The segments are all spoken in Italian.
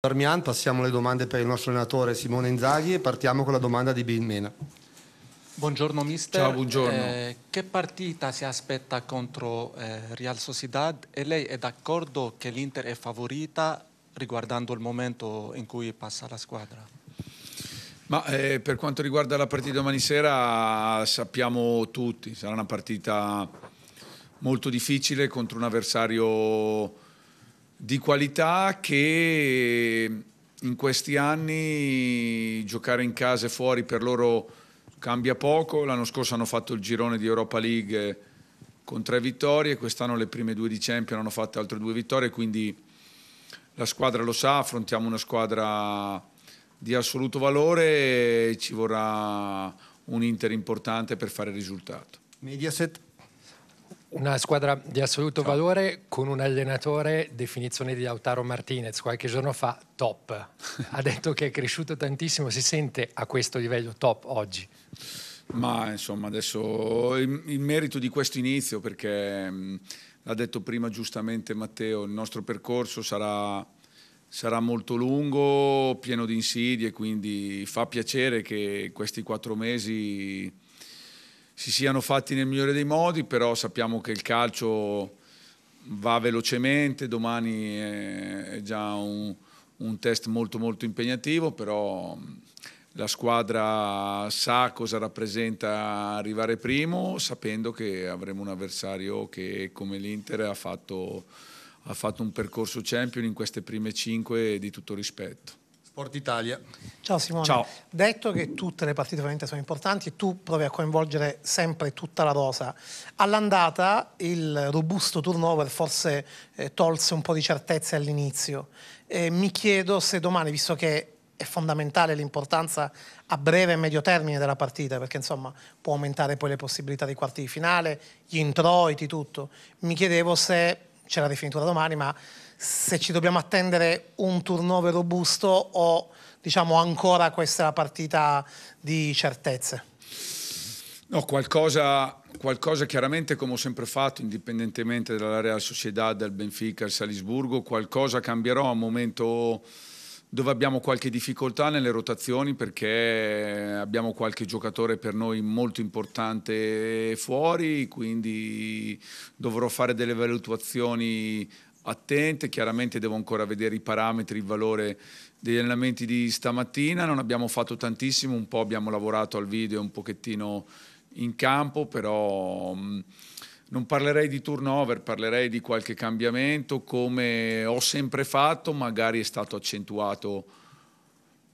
Darmian, passiamo alle domande per il nostro allenatore Simone Inzaghi e partiamo con la domanda di Bill Mena. Buongiorno mister. Ciao, buongiorno. Eh, che partita si aspetta contro eh, Real Sociedad e lei è d'accordo che l'Inter è favorita riguardando il momento in cui passa la squadra? Ma, eh, per quanto riguarda la partita domani sera sappiamo tutti, sarà una partita molto difficile contro un avversario di qualità che in questi anni giocare in casa e fuori per loro cambia poco. L'anno scorso hanno fatto il girone di Europa League con tre vittorie, quest'anno le prime due di Champions hanno fatto altre due vittorie, quindi la squadra lo sa, affrontiamo una squadra di assoluto valore e ci vorrà un Inter importante per fare il risultato. Mediaset una squadra di assoluto Ciao. valore con un allenatore, definizione di Lautaro Martinez, qualche giorno fa top. ha detto che è cresciuto tantissimo, si sente a questo livello top oggi. Ma insomma adesso il, il merito di questo inizio, perché mm, l'ha detto prima giustamente Matteo, il nostro percorso sarà, sarà molto lungo, pieno di insidie, quindi fa piacere che questi quattro mesi si siano fatti nel migliore dei modi, però sappiamo che il calcio va velocemente, domani è già un, un test molto molto impegnativo, però la squadra sa cosa rappresenta arrivare primo, sapendo che avremo un avversario che come l'Inter ha fatto, ha fatto un percorso champion in queste prime cinque di tutto rispetto. Sport Italia. Ciao Simone. Ciao. Detto che tutte le partite ovviamente sono importanti, tu provi a coinvolgere sempre tutta la rosa. All'andata il robusto turnover forse eh, tolse un po' di certezze all'inizio. Eh, mi chiedo se domani, visto che è fondamentale l'importanza a breve e medio termine della partita, perché insomma può aumentare poi le possibilità dei quarti di finale, gli introiti, tutto. Mi chiedevo se c'era la rifinitura domani, ma se ci dobbiamo attendere un turnover robusto o diciamo ancora questa partita di certezze. No, qualcosa, qualcosa chiaramente come ho sempre fatto, indipendentemente dalla Real Sociedad, dal Benfica, al Salisburgo, qualcosa cambierò a un momento dove abbiamo qualche difficoltà nelle rotazioni perché abbiamo qualche giocatore per noi molto importante fuori, quindi dovrò fare delle valutazioni attente, chiaramente devo ancora vedere i parametri, il valore degli allenamenti di stamattina, non abbiamo fatto tantissimo, un po' abbiamo lavorato al video un pochettino in campo, però mm, non parlerei di turnover, parlerei di qualche cambiamento come ho sempre fatto, magari è stato accentuato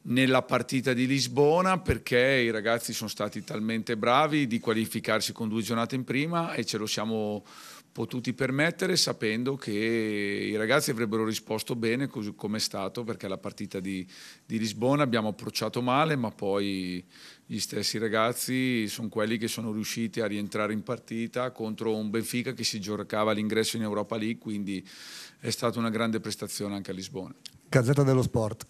nella partita di Lisbona perché i ragazzi sono stati talmente bravi di qualificarsi con due giornate in prima e ce lo siamo potuti permettere sapendo che i ragazzi avrebbero risposto bene così come è stato perché la partita di, di, Lisbona abbiamo approcciato male ma poi gli stessi ragazzi sono quelli che sono riusciti a rientrare in partita contro un Benfica che si giocava l'ingresso in Europa League quindi è stata una grande prestazione anche a Lisbona. Gazzetta dello Sport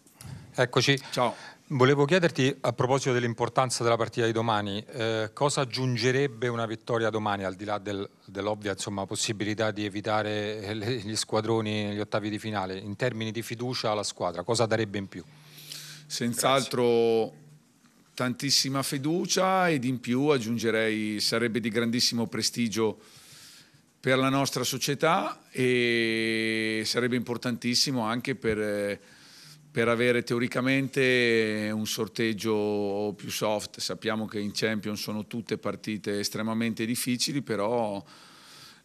Eccoci. Ciao. Volevo chiederti a proposito dell'importanza della partita di domani, eh, cosa aggiungerebbe una vittoria domani al di là del, dell'ovvia insomma, possibilità di evitare eh, le, gli squadroni negli ottavi di finale in termini di fiducia alla squadra? Cosa darebbe in più? Senz'altro tantissima fiducia ed in più aggiungerei sarebbe di grandissimo prestigio per la nostra società e sarebbe importantissimo anche per... Eh, per avere teoricamente un sorteggio più soft. Sappiamo che in Champions sono tutte partite estremamente difficili, però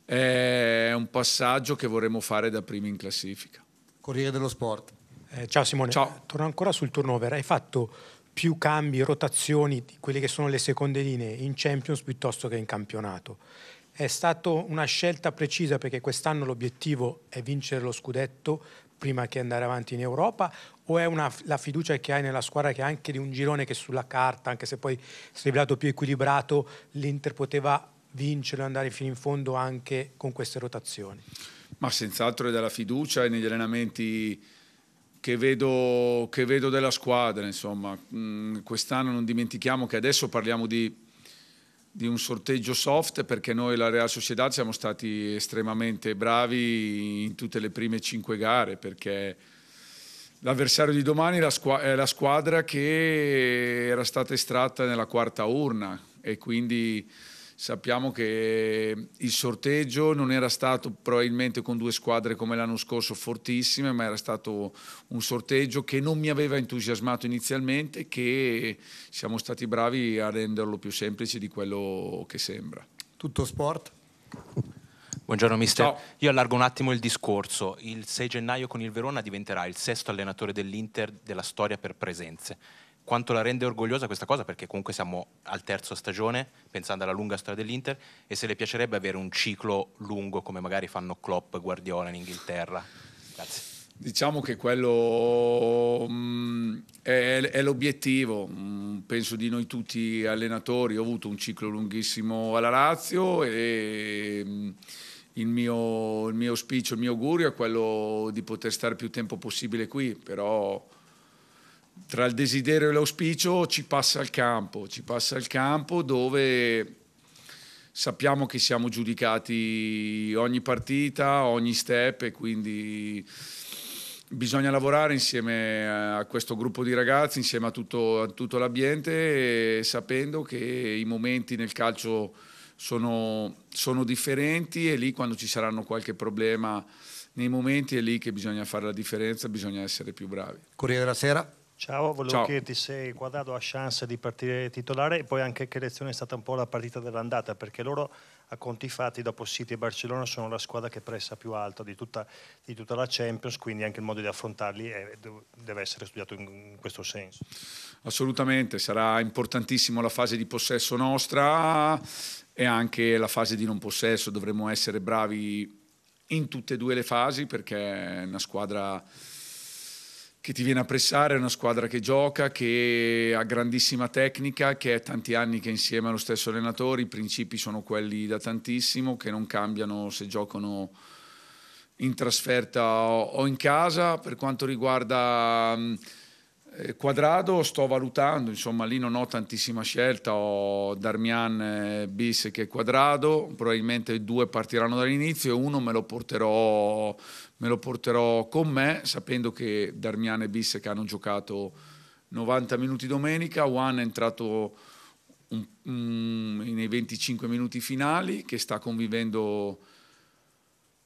è un passaggio che vorremmo fare da primi in classifica. Corriere dello Sport. Eh, ciao Simone, ciao. Eh, torno ancora sul turnover. Hai fatto più cambi, rotazioni di quelle che sono le seconde linee in Champions piuttosto che in campionato. È stata una scelta precisa perché quest'anno l'obiettivo è vincere lo scudetto, prima che andare avanti in Europa o è una, la fiducia che hai nella squadra che anche di un girone che sulla carta, anche se poi si è rivelato più equilibrato, l'Inter poteva vincere e andare fino in fondo anche con queste rotazioni? Ma senz'altro è della fiducia e negli allenamenti che vedo, che vedo della squadra, insomma. Mm, quest'anno non dimentichiamo che adesso parliamo di di un sorteggio soft perché noi la Real Sociedad siamo stati estremamente bravi in tutte le prime cinque gare perché l'avversario di domani è la, squ- è la squadra che era stata estratta nella quarta urna e quindi Sappiamo che il sorteggio non era stato probabilmente con due squadre come l'anno scorso fortissime, ma era stato un sorteggio che non mi aveva entusiasmato inizialmente, che siamo stati bravi a renderlo più semplice di quello che sembra. Tutto sport? Buongiorno mister, Ciao. io allargo un attimo il discorso. Il 6 gennaio con il Verona diventerà il sesto allenatore dell'Inter della storia per presenze quanto la rende orgogliosa questa cosa, perché comunque siamo al terzo stagione, pensando alla lunga storia dell'Inter, e se le piacerebbe avere un ciclo lungo come magari fanno Klopp, Guardiola in Inghilterra. Grazie. Diciamo che quello mh, mm, è, è, l'obiettivo, mh, mm, penso di noi tutti allenatori, ho avuto un ciclo lunghissimo alla Lazio e mh, mm, il, mio, il mio auspicio, il mio augurio è quello di poter stare più tempo possibile qui, però tra il desiderio e l'auspicio ci passa il campo, ci passa il campo dove sappiamo che siamo giudicati ogni partita, ogni step e quindi bisogna lavorare insieme a questo gruppo di ragazzi, insieme a tutto, a tutto l'ambiente, sapendo che i momenti nel calcio sono, sono, differenti e lì quando ci saranno qualche problema nei momenti è lì che bisogna fare la differenza, bisogna essere più bravi. Corriere della Sera? Ciao, volevo Ciao. chiederti se Guardado ha chance di partire titolare e poi anche che lezione è stata un po' la partita dell'andata, perché loro a conti fatti dopo City e Barcellona sono la squadra che pressa più alto di tutta, di tutta la Champions, quindi anche il modo di affrontarli è, deve essere studiato in, in, questo senso. Assolutamente, sarà importantissimo la fase di possesso nostra e anche la fase di non possesso, dovremo essere bravi in tutte e due le fasi perché è una squadra che ti viene a pressare, è una squadra che gioca, che ha grandissima tecnica, che è tanti anni che è insieme allo stesso allenatore, i principi sono quelli da tantissimo, che non cambiano se giocano in trasferta o in casa. Per quanto riguarda eh, Quadrado sto valutando, insomma lì non ho tantissima scelta, ho Darmian eh, Bis che è Quadrado, probabilmente due partiranno dall'inizio e uno me lo porterò, me lo porterò con me, sapendo che Darmian e Bis che hanno giocato 90 minuti domenica, Juan è entrato un, um, nei 25 minuti finali che sta convivendo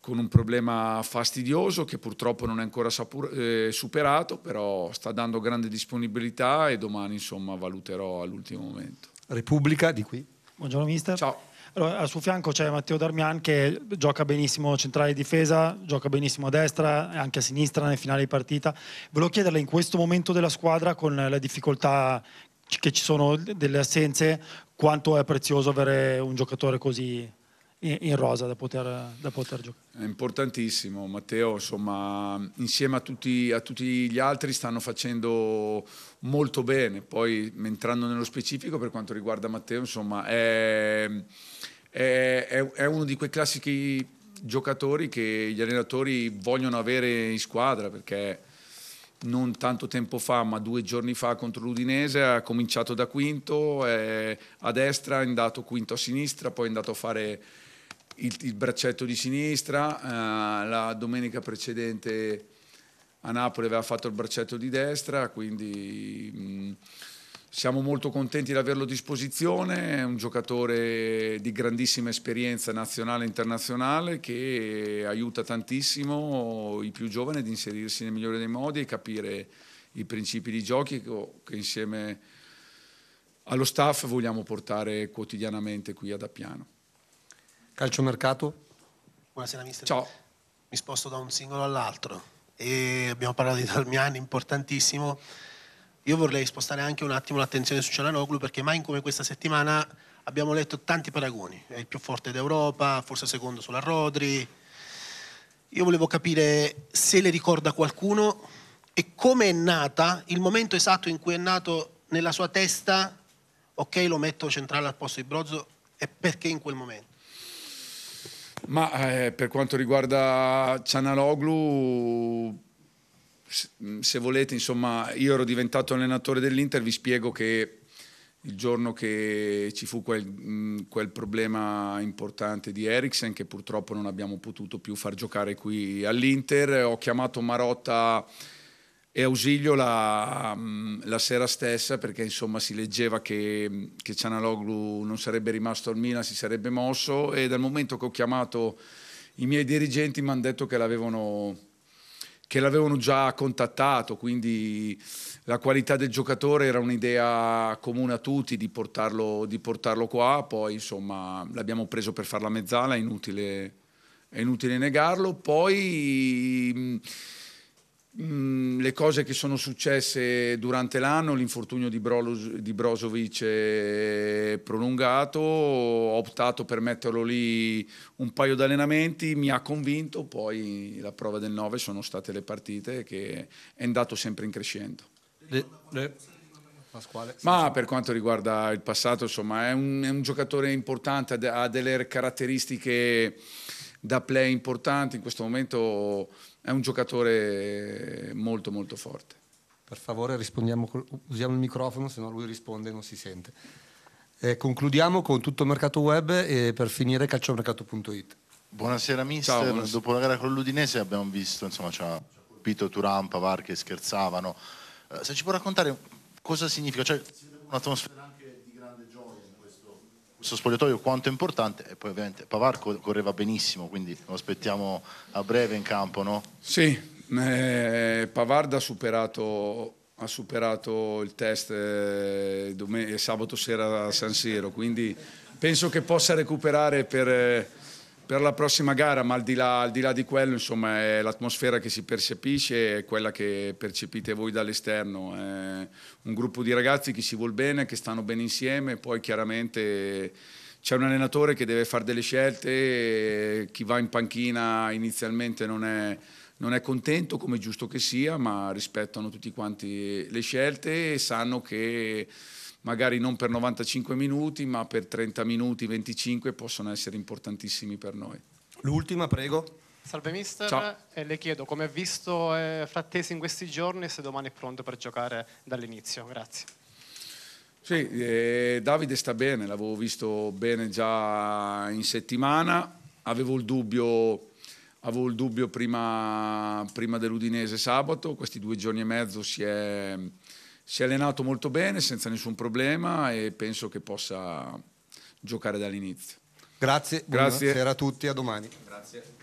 con un problema fastidioso che purtroppo non è ancora sapur, eh, superato, però sta dando grande disponibilità e domani insomma valuterò all'ultimo momento. Repubblica di qui. Buongiorno mister. Ciao. Allora, al suo fianco c'è Matteo Darmian che gioca benissimo centrale difesa, gioca benissimo a destra e anche a sinistra nel finale di partita. Volevo chiederle in questo momento della squadra con le difficoltà che ci sono delle assenze, quanto è prezioso avere un giocatore così in rosa da poter, da poter, giocare. È importantissimo, Matteo, insomma, insieme a tutti, a tutti, gli altri stanno facendo molto bene, poi entrando nello specifico per quanto riguarda Matteo, insomma, è, è, è uno di quei classici giocatori che gli allenatori vogliono avere in squadra perché non tanto tempo fa, ma due giorni fa contro l'Udinese, ha cominciato da quinto, a destra, è andato quinto a sinistra, poi è andato a fare il, il braccetto di sinistra, eh, la domenica precedente a Napoli aveva fatto il braccetto di destra, quindi mh, mm, siamo molto contenti di averlo a disposizione, è un giocatore di grandissima esperienza nazionale e internazionale che aiuta tantissimo i più giovani ad inserirsi nel migliore dei modi e capire i principi di giochi che insieme allo staff vogliamo portare quotidianamente qui ad Appiano. Calciomercato. Buonasera mister. Ciao. Mi sposto da un singolo all'altro e abbiamo parlato di Dalmiani, importantissimo. Io vorrei spostare anche un attimo l'attenzione su Cialanoglu perché mai come questa settimana abbiamo letto tanti paragoni. È il più forte d'Europa, forse secondo sulla Rodri. Io volevo capire se le ricorda qualcuno e come è nata, il momento esatto in cui è nato nella sua testa, ok lo metto centrale al posto di Brozzo, e perché in quel momento? Ma eh, per quanto riguarda Cianaloglu, mm, se volete, insomma, io ero diventato allenatore dell'Inter, vi spiego che il giorno che ci fu quel, mm, quel problema importante di Eriksen, che purtroppo non abbiamo potuto più far giocare qui all'Inter, ho chiamato Marotta e Ausilio la, mm, la, sera stessa perché insomma si leggeva che, mm, che Cianaloglu non sarebbe rimasto al Milan, si sarebbe mosso e dal momento che ho chiamato i miei dirigenti mi hanno detto che l'avevano, che l'avevano già contattato, quindi la qualità del giocatore era un'idea comune a tutti di portarlo, di portarlo qua, poi insomma l'abbiamo preso per fare la mezzala, è inutile, è inutile negarlo. Poi mm, Mm, le cose che sono successe durante l'anno, l'infortunio di, Brolo, di Brozovic eh, prolungato, ho optato per metterlo lì un paio di allenamenti, mi ha convinto, poi la prova del 9 sono state le partite che è andato sempre in crescendo. Le, le... Pasquale. Ma per quanto riguarda il passato, insomma, è un, è un, giocatore importante, ha delle caratteristiche da play importanti. In questo momento è un giocatore molto molto forte. Per favore rispondiamo, usiamo il microfono, se no lui risponde e non si sente. E eh, concludiamo con tutto il mercato web e per finire calciomercato.it. Buonasera mister, Ciao, buonasera. dopo la gara con l'Udinese abbiamo visto, insomma ci ha colpito Turan, Pavar che scherzavano. Eh, se ci può raccontare cosa significa, cioè un'atmosfera sul spogliatoio quanto è importante e poi ovviamente Pavar correva benissimo, quindi lo aspettiamo a breve in campo, no? Sì, eh, Pavard ha superato, ha superato il test eh, sabato sera a San Siro, quindi penso che possa recuperare per... Eh, per la prossima gara, ma al di là, al di, là di, quello, insomma, è l'atmosfera che si percepisce, è quella che percepite voi dall'esterno. È eh, un gruppo di ragazzi che si vuole bene, che stanno bene insieme, poi chiaramente c'è un allenatore che deve fare delle scelte, chi va in panchina inizialmente non è, non è contento, come è giusto che sia, ma rispettano tutti quanti le scelte e sanno che magari non per 95 minuti, ma per 30 minuti, 25 possono essere importantissimi per noi. L'ultima, prego. Salve mister, E le chiedo come ha visto eh, Frattesi in questi giorni e se domani è pronto per giocare dall'inizio. Grazie. Sì, eh, Davide sta bene, l'avevo visto bene già in settimana, avevo il dubbio, avevo il dubbio prima, prima dell'Udinese sabato, questi due giorni e mezzo si è, si è allenato molto bene, senza nessun problema e penso che possa giocare dall'inizio. Grazie, Grazie. buonasera a tutti, a domani. Grazie.